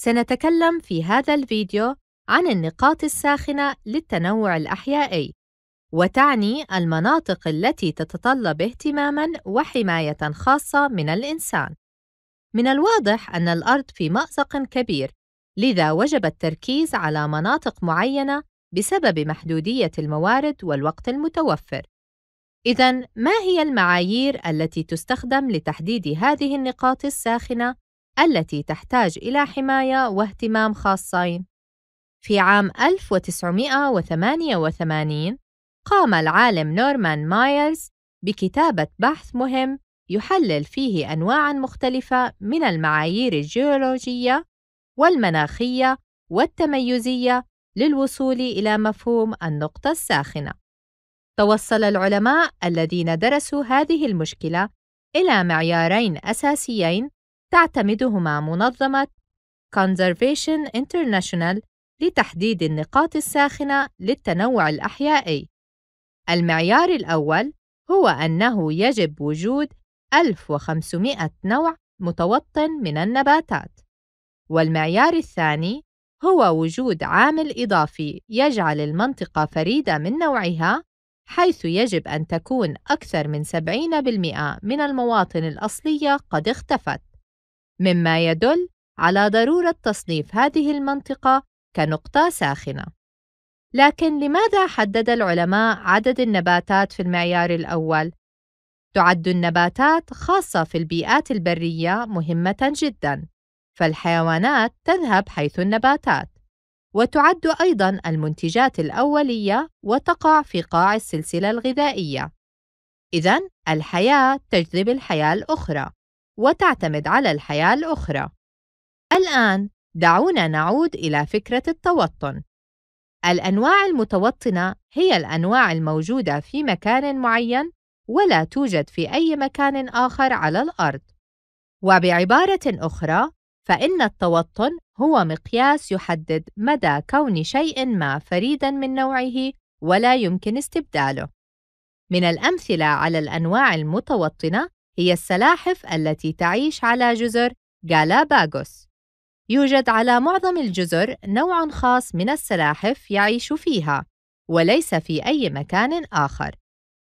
سنتكلم في هذا الفيديو عن النقاط الساخنة للتنوع الأحيائي، وتعني المناطق التي تتطلب اهتمامًا وحماية خاصة من الإنسان. من الواضح أن الأرض في مأزق كبير، لذا وجب التركيز على مناطق معينة بسبب محدودية الموارد والوقت المتوفر. إذا ما هي المعايير التي تستخدم لتحديد هذه النقاط الساخنة التي تحتاج إلى حماية واهتمام خاصين. في عام 1988 قام العالم نورمان مايرز بكتابة بحث مهم يحلل فيه أنواعًا مختلفة من المعايير الجيولوجية والمناخية والتميزية للوصول إلى مفهوم النقطة الساخنة. توصل العلماء الذين درسوا هذه المشكلة إلى معيارين أساسيين تعتمدهما منظمة Conservation International لتحديد النقاط الساخنة للتنوع الأحيائي. المعيار الأول هو أنه يجب وجود 1500 نوع متوطن من النباتات. والمعيار الثاني هو وجود عامل إضافي يجعل المنطقة فريدة من نوعها حيث يجب أن تكون أكثر من 70% من المواطن الأصلية قد اختفت. مما يدل على ضرورة تصنيف هذه المنطقة كنقطة ساخنة. لكن لماذا حدد العلماء عدد النباتات في المعيار الأول؟ تعد النباتات خاصة في البيئات البرية مهمة جدًا، فالحيوانات تذهب حيث النباتات، وتعد أيضًا المنتجات الأولية وتقع في قاع السلسلة الغذائية. إذا الحياة تجذب الحياة الأخرى، وتعتمد على الحياة الأخرى. الآن دعونا نعود إلى فكرة التوطن. الأنواع المتوطنة هي الأنواع الموجودة في مكان معين ولا توجد في أي مكان آخر على الأرض. وبعبارة أخرى، فإن التوطن هو مقياس يحدد مدى كون شيء ما فريدًا من نوعه ولا يمكن استبداله. من الأمثلة على الأنواع المتوطنة هي السلاحف التي تعيش على جزر غالاباغوس. يوجد على معظم الجزر نوع خاص من السلاحف يعيش فيها، وليس في أي مكان آخر.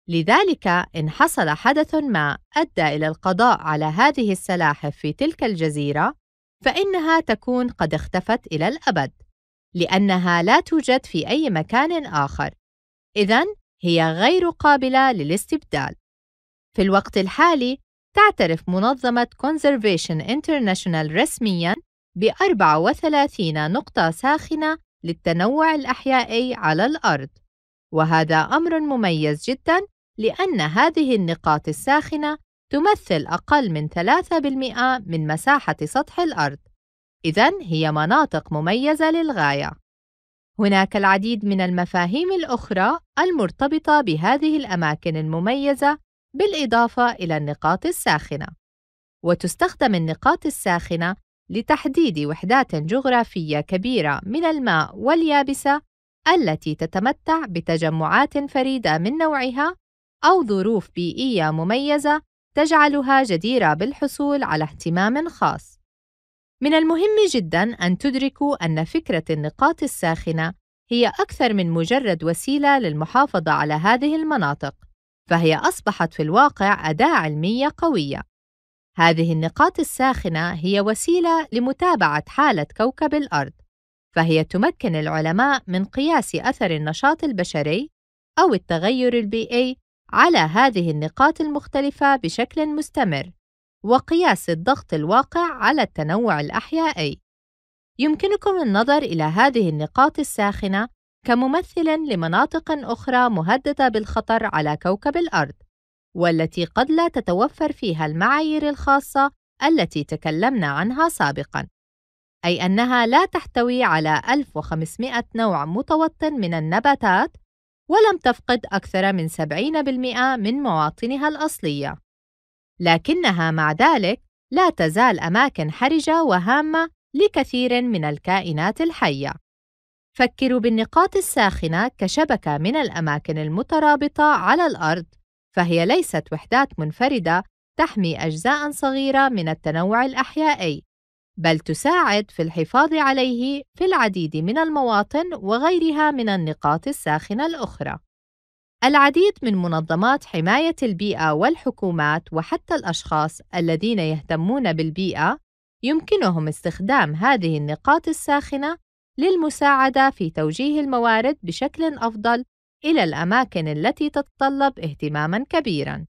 لذلك إن حصل حدث ما أدى إلى القضاء على هذه السلاحف في تلك الجزيرة، فإنها تكون قد اختفت إلى الأبد، لأنها لا توجد في أي مكان آخر. إذا هي غير قابلة للاستبدال. في الوقت الحالي تعترف منظمة Conservation International رسمياً ب 34 نقطة ساخنة للتنوع الأحيائي على الأرض، وهذا أمر مميز جداً لأن هذه النقاط الساخنة تمثل أقل من 3% من مساحة سطح الأرض، إذا هي مناطق مميزة للغاية. هناك العديد من المفاهيم الأخرى المرتبطة بهذه الأماكن المميزة بالإضافة إلى النقاط الساخنة وتستخدم النقاط الساخنة لتحديد وحدات جغرافية كبيرة من الماء واليابسة التي تتمتع بتجمعات فريدة من نوعها أو ظروف بيئية مميزة تجعلها جديرة بالحصول على اهتمام خاص. من المهم جدًا أن تدركوا أن فكرة النقاط الساخنة هي أكثر من مجرد وسيلة للمحافظة على هذه المناطق، فهي أصبحت في الواقع أداة علمية قوية. هذه النقاط الساخنة هي وسيلة لمتابعة حالة كوكب الأرض، فهي تمكن العلماء من قياس أثر النشاط البشري أو التغير البيئي على هذه النقاط المختلفة بشكل مستمر، وقياس الضغط الواقع على التنوع الأحيائي. يمكنكم النظر إلى هذه النقاط الساخنة كممثل لمناطق أخرى مهددة بالخطر على كوكب الأرض، والتي قد لا تتوفر فيها المعايير الخاصة التي تكلمنا عنها سابقًا، أي أنها لا تحتوي على 1500 نوع متوطن من النباتات، ولم تفقد أكثر من 70% من مواطنها الأصلية. لكنها مع ذلك لا تزال أماكن حرجة وهامة لكثير من الكائنات الحية. فكروا بالنقاط الساخنة كشبكة من الأماكن المترابطة على الأرض، فهي ليست وحدات منفردة تحمي أجزاء صغيرة من التنوع الأحيائي، بل تساعد في الحفاظ عليه في العديد من المواطن وغيرها من النقاط الساخنة الأخرى. العديد من منظمات حماية البيئة والحكومات وحتى الأشخاص الذين يهتمون بالبيئة يمكنهم استخدام هذه النقاط الساخنة للمساعدة في توجيه الموارد بشكل أفضل إلى الأماكن التي تتطلب اهتمامًا كبيرًا.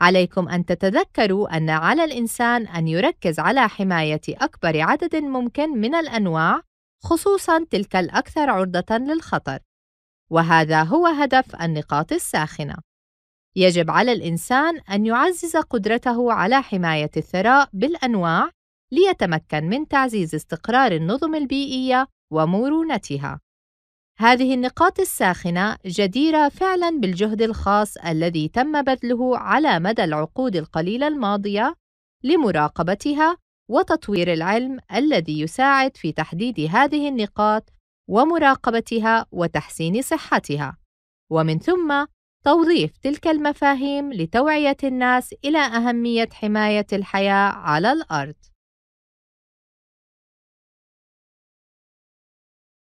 عليكم أن تتذكروا أن على الإنسان أن يركز على حماية أكبر عدد ممكن من الأنواع، خصوصًا تلك الأكثر عرضة للخطر. وهذا هو هدف النقاط الساخنة. يجب على الإنسان أن يعزز قدرته على حماية الثراء بالأنواع ليتمكن من تعزيز استقرار النظم البيئية ومرونتها هذه النقاط الساخنة جديرة فعلاً بالجهد الخاص الذي تم بذله على مدى العقود القليلة الماضية لمراقبتها وتطوير العلم الذي يساعد في تحديد هذه النقاط ومراقبتها وتحسين صحتها، ومن ثم توظيف تلك المفاهيم لتوعية الناس إلى أهمية حماية الحياة على الأرض.